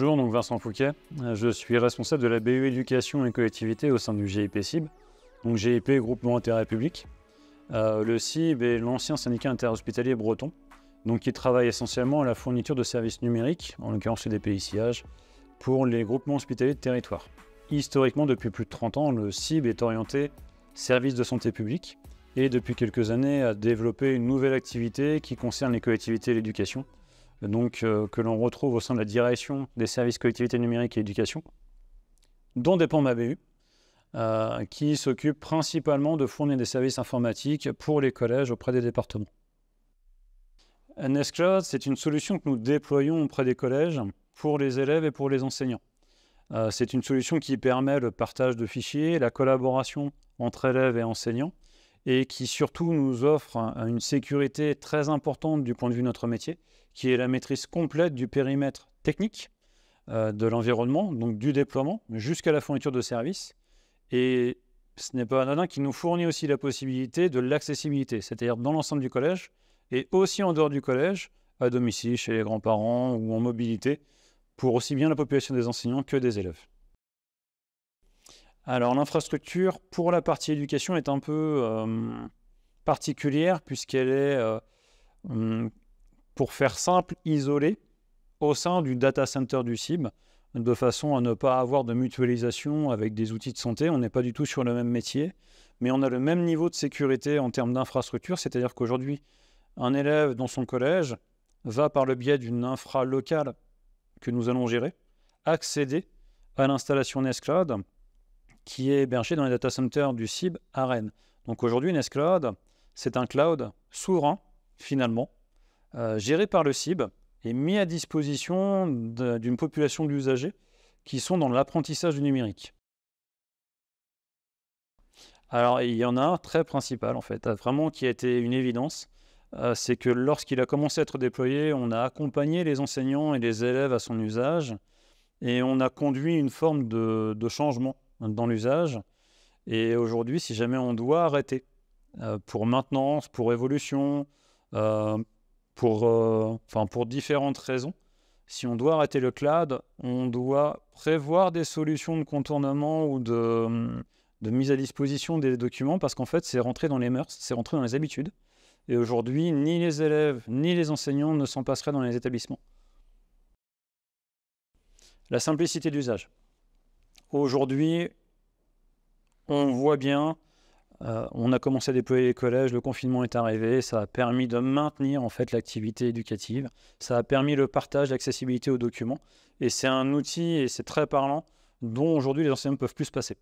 Bonjour, donc Vincent Fouquet. Euh, je suis responsable de la BU e Éducation et Collectivité au sein du GIP CIB. Donc GIP, Groupement Intérêt Public. Euh, le CIB est l'ancien syndicat interhospitalier breton, donc qui travaille essentiellement à la fourniture de services numériques, en l'occurrence des PICH, pour les groupements hospitaliers de territoire. Historiquement, depuis plus de 30 ans, le CIB est orienté services de santé publique et depuis quelques années a développé une nouvelle activité qui concerne les collectivités et l'éducation, donc, euh, que l'on retrouve au sein de la direction des services collectivités numériques et éducation, dont dépend ma BU, euh, qui s'occupe principalement de fournir des services informatiques pour les collèges auprès des départements. NS Cloud, c'est une solution que nous déployons auprès des collèges pour les élèves et pour les enseignants. Euh, c'est une solution qui permet le partage de fichiers, la collaboration entre élèves et enseignants, et qui surtout nous offre une sécurité très importante du point de vue de notre métier, qui est la maîtrise complète du périmètre technique euh, de l'environnement, donc du déploiement jusqu'à la fourniture de services. Et ce n'est pas anodin qui nous fournit aussi la possibilité de l'accessibilité, c'est-à-dire dans l'ensemble du collège et aussi en dehors du collège, à domicile, chez les grands-parents ou en mobilité, pour aussi bien la population des enseignants que des élèves. Alors l'infrastructure pour la partie éducation est un peu euh, particulière puisqu'elle est, euh, hum, pour faire simple, isolée au sein du data center du CIB, de façon à ne pas avoir de mutualisation avec des outils de santé. On n'est pas du tout sur le même métier, mais on a le même niveau de sécurité en termes d'infrastructure, c'est-à-dire qu'aujourd'hui, un élève dans son collège va par le biais d'une infra locale que nous allons gérer, accéder à l'installation Nestcloud qui est hébergé dans les data centers du CIB à Rennes. Donc aujourd'hui, Cloud, c'est un cloud souverain, finalement, euh, géré par le CIB et mis à disposition d'une population d'usagers qui sont dans l'apprentissage du numérique. Alors, il y en a un très principal, en fait, vraiment qui a été une évidence. Euh, c'est que lorsqu'il a commencé à être déployé, on a accompagné les enseignants et les élèves à son usage et on a conduit une forme de changement dans l'usage. Et aujourd'hui, si jamais on doit arrêter euh, pour maintenance, pour évolution, euh, pour, euh, pour différentes raisons, si on doit arrêter le cloud, on doit prévoir des solutions de contournement ou de, de mise à disposition des documents parce qu'en fait, c'est rentré dans les mœurs, c'est rentré dans les habitudes. Et aujourd'hui, ni les élèves ni les enseignants ne s'en passeraient dans les établissements. La simplicité d'usage. Aujourd'hui, on voit bien, euh, on a commencé à déployer les collèges, le confinement est arrivé, ça a permis de maintenir en fait l'activité éducative, ça a permis le partage, l'accessibilité aux documents, et c'est un outil et c'est très parlant dont aujourd'hui les enseignants ne peuvent plus se passer.